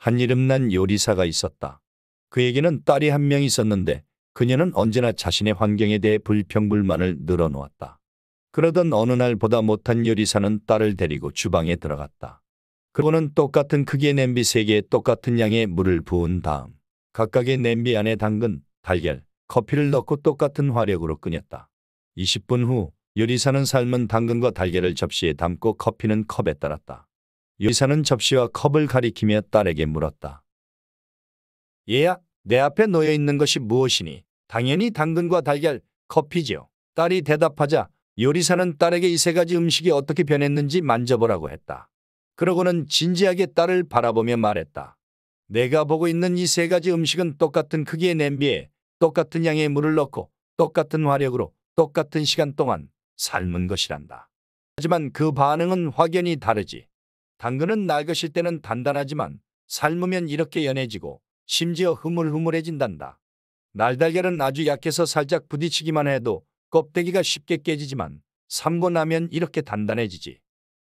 한이름난 요리사가 있었다. 그에게는 딸이 한 명 있었는데 그녀는 언제나 자신의 환경에 대해 불평불만을 늘어놓았다. 그러던 어느 날 보다 못한 요리사는 딸을 데리고 주방에 들어갔다. 그고는 똑같은 크기의 냄비 세개에 똑같은 양의 물을 부은 다음 각각의 냄비 안에 담근 달걀, 커피를 넣고 똑같은 화력으로 끓였다. 20분 후 요리사는 삶은 당근과 달걀을 접시에 담고 커피는 컵에 따랐다. 요리사는 접시와 컵을 가리키며 딸에게 물었다. 얘야, 내 앞에 놓여 있는 것이 무엇이니? 당연히 당근과 달걀, 커피지요. 딸이 대답하자 요리사는 딸에게 이 세 가지 음식이 어떻게 변했는지 만져보라고 했다. 그러고는 진지하게 딸을 바라보며 말했다. 내가 보고 있는 이 세 가지 음식은 똑같은 크기의 냄비에 똑같은 양의 물을 넣고 똑같은 화력으로 똑같은 시간 동안 삶은 것이란다. 하지만 그 반응은 확연히 다르지. 당근은 낡으실 때는 단단하지만 삶으면 이렇게 연해지고 심지어 흐물흐물해진단다. 날달걀은 아주 약해서 살짝 부딪히기만 해도 껍데기가 쉽게 깨지지만 삶고 나면 이렇게 단단해지지.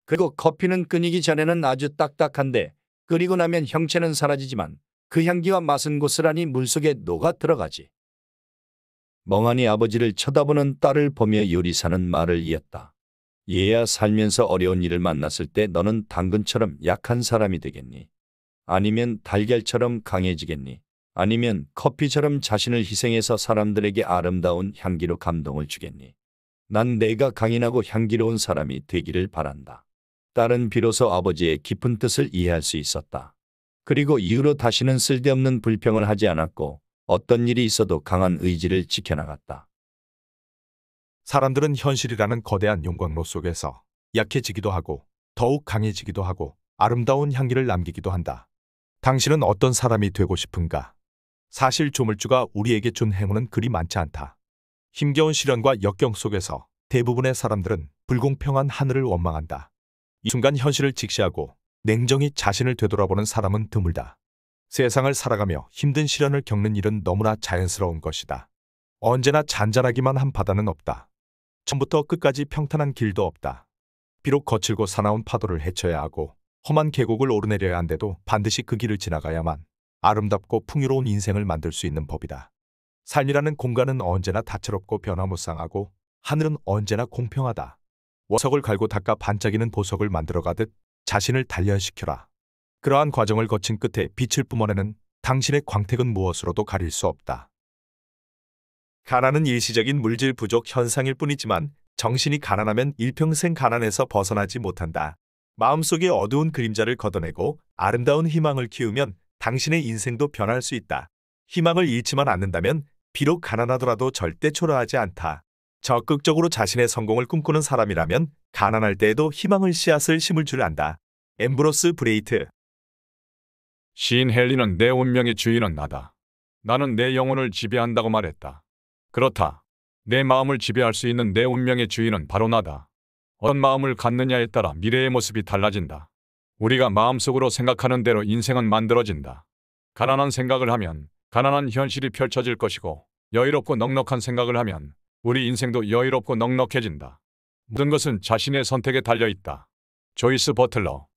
그리고 커피는 끊이기 전에는 아주 딱딱한데 끓이고 나면 형체는 사라지지만 그 향기와 맛은 고스란히 물속에 녹아 들어가지. 멍하니 아버지를 쳐다보는 딸을 보며 요리사는 말을 이었다. 얘야 살면서 어려운 일을 만났을 때 너는 당근처럼 약한 사람이 되겠니? 아니면 달걀처럼 강해지겠니? 아니면 커피처럼 자신을 희생해서 사람들에게 아름다운 향기로 감동을 주겠니? 난 내가 강인하고 향기로운 사람이 되기를 바란다. 딸은 비로소 아버지의 깊은 뜻을 이해할 수 있었다. 그리고 이후로 다시는 쓸데없는 불평을 하지 않았고 어떤 일이 있어도 강한 의지를 지켜나갔다. 사람들은 현실이라는 거대한 용광로 속에서 약해지기도 하고 더욱 강해지기도 하고 아름다운 향기를 남기기도 한다. 당신은 어떤 사람이 되고 싶은가? 사실 조물주가 우리에게 준 행운은 그리 많지 않다. 힘겨운 시련과 역경 속에서 대부분의 사람들은 불공평한 하늘을 원망한다. 이 순간 현실을 직시하고 냉정히 자신을 되돌아보는 사람은 드물다. 세상을 살아가며 힘든 시련을 겪는 일은 너무나 자연스러운 것이다. 언제나 잔잔하기만 한 바다는 없다. 처음부터 끝까지 평탄한 길도 없다. 비록 거칠고 사나운 파도를 헤쳐야 하고 험한 계곡을 오르내려야 한데도 반드시 그 길을 지나가야만 아름답고 풍요로운 인생을 만들 수 있는 법이다. 삶이라는 공간은 언제나 다채롭고 변화무쌍하고 하늘은 언제나 공평하다. 워석을 갈고 닦아 반짝이는 보석을 만들어가듯 자신을 단련시켜라. 그러한 과정을 거친 끝에 빛을 뿜어내는 당신의 광택은 무엇으로도 가릴 수 없다. 가난은 일시적인 물질 부족 현상일 뿐이지만 정신이 가난하면 일평생 가난에서 벗어나지 못한다. 마음속에 어두운 그림자를 걷어내고 아름다운 희망을 키우면 당신의 인생도 변할 수 있다. 희망을 잃지만 않는다면 비록 가난하더라도 절대 초라하지 않다. 적극적으로 자신의 성공을 꿈꾸는 사람이라면 가난할 때에도 희망을 씨앗을 심을 줄 안다. 엠브로스 브레이트 시인 헨리는 내 운명의 주인은 나다. 나는 내 영혼을 지배한다고 말했다. 그렇다. 내 마음을 지배할 수 있는 내 운명의 주인은 바로 나다. 어떤 마음을 갖느냐에 따라 미래의 모습이 달라진다. 우리가 마음속으로 생각하는 대로 인생은 만들어진다. 가난한 생각을 하면 가난한 현실이 펼쳐질 것이고 여유롭고 넉넉한 생각을 하면 우리 인생도 여유롭고 넉넉해진다. 모든 것은 자신의 선택에 달려있다. 조이스 버틀러